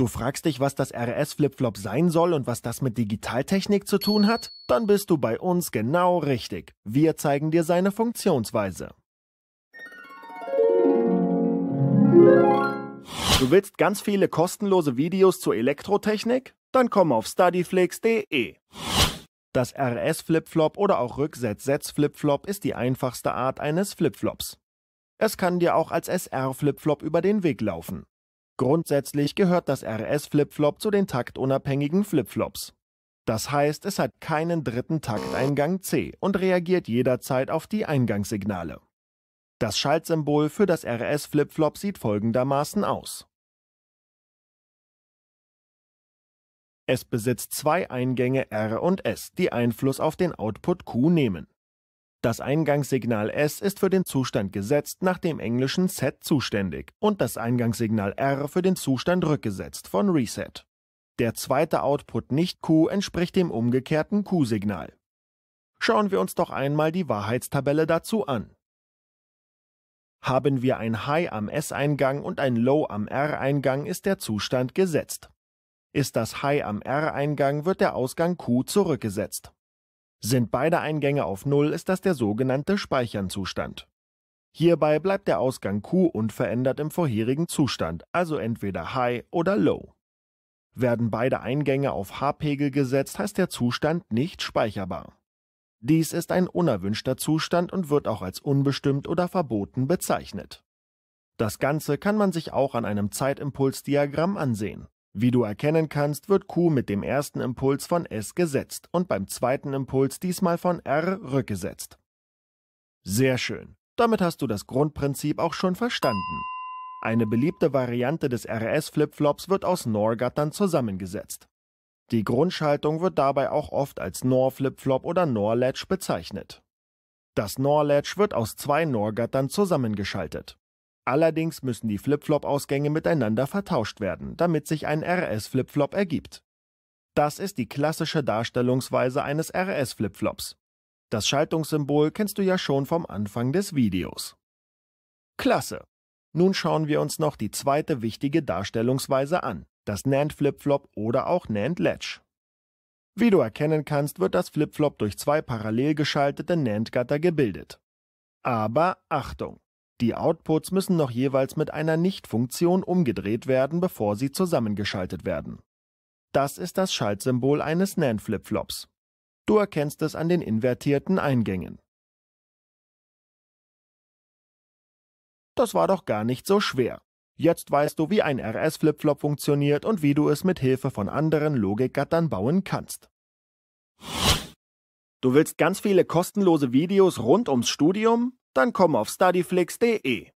Du fragst dich, was das RS-Flipflop sein soll und was das mit Digitaltechnik zu tun hat? Dann bist du bei uns genau richtig. Wir zeigen dir seine Funktionsweise. Du willst ganz viele kostenlose Videos zur Elektrotechnik? Dann komm auf studyflix.de. Das RS-Flipflop oder auch Rücksetz-Setz-Flipflop ist die einfachste Art eines Flipflops. Es kann dir auch als SR-Flipflop über den Weg laufen. Grundsätzlich gehört das RS-Flipflop zu den taktunabhängigen Flipflops. Das heißt, es hat keinen dritten Takteingang C und reagiert jederzeit auf die Eingangssignale. Das Schaltsymbol für das RS-Flipflop sieht folgendermaßen aus. Es besitzt zwei Eingänge R und S, die Einfluss auf den Output Q nehmen. Das Eingangssignal S ist für den Zustand gesetzt nach dem englischen Set zuständig und das Eingangssignal R für den Zustand rückgesetzt von Reset. Der zweite Output nicht Q entspricht dem umgekehrten Q-Signal. Schauen wir uns doch einmal die Wahrheitstabelle dazu an. Haben wir ein High am S-Eingang und ein Low am R-Eingang, ist der Zustand gesetzt. Ist das High am R-Eingang, wird der Ausgang Q zurückgesetzt. Sind beide Eingänge auf Null, ist das der sogenannte Speichernzustand. Hierbei bleibt der Ausgang Q unverändert im vorherigen Zustand, also entweder High oder Low. Werden beide Eingänge auf H-Pegel gesetzt, heißt der Zustand nicht speicherbar. Dies ist ein unerwünschter Zustand und wird auch als unbestimmt oder verboten bezeichnet. Das Ganze kann man sich auch an einem Zeitimpulsdiagramm ansehen. Wie du erkennen kannst, wird Q mit dem ersten Impuls von S gesetzt und beim zweiten Impuls diesmal von R rückgesetzt. Sehr schön. Damit hast du das Grundprinzip auch schon verstanden. Eine beliebte Variante des RS-Flipflops wird aus NOR-Gattern zusammengesetzt. Die Grundschaltung wird dabei auch oft als NOR-Flipflop oder NOR-Latch bezeichnet. Das NOR-Latch wird aus zwei NOR-Gattern zusammengeschaltet. Allerdings müssen die Flip-Flop-Ausgänge miteinander vertauscht werden, damit sich ein RS-Flip-Flop ergibt. Das ist die klassische Darstellungsweise eines RS-Flip-Flops. Das Schaltungssymbol kennst du ja schon vom Anfang des Videos. Klasse! Nun schauen wir uns noch die zweite wichtige Darstellungsweise an, das NAND Flip-Flop oder auch NAND Latch. Wie du erkennen kannst, wird das Flip-Flop durch zwei parallel geschaltete NAND-Gatter gebildet. Aber Achtung! Die Outputs müssen noch jeweils mit einer Nicht-Funktion umgedreht werden, bevor sie zusammengeschaltet werden. Das ist das Schaltsymbol eines NAND-Flipflops. Du erkennst es an den invertierten Eingängen. Das war doch gar nicht so schwer. Jetzt weißt du, wie ein RS-Flipflop funktioniert und wie du es mit Hilfe von anderen Logikgattern bauen kannst. Du willst ganz viele kostenlose Videos rund ums Studium? Dann komm auf studyflix.de.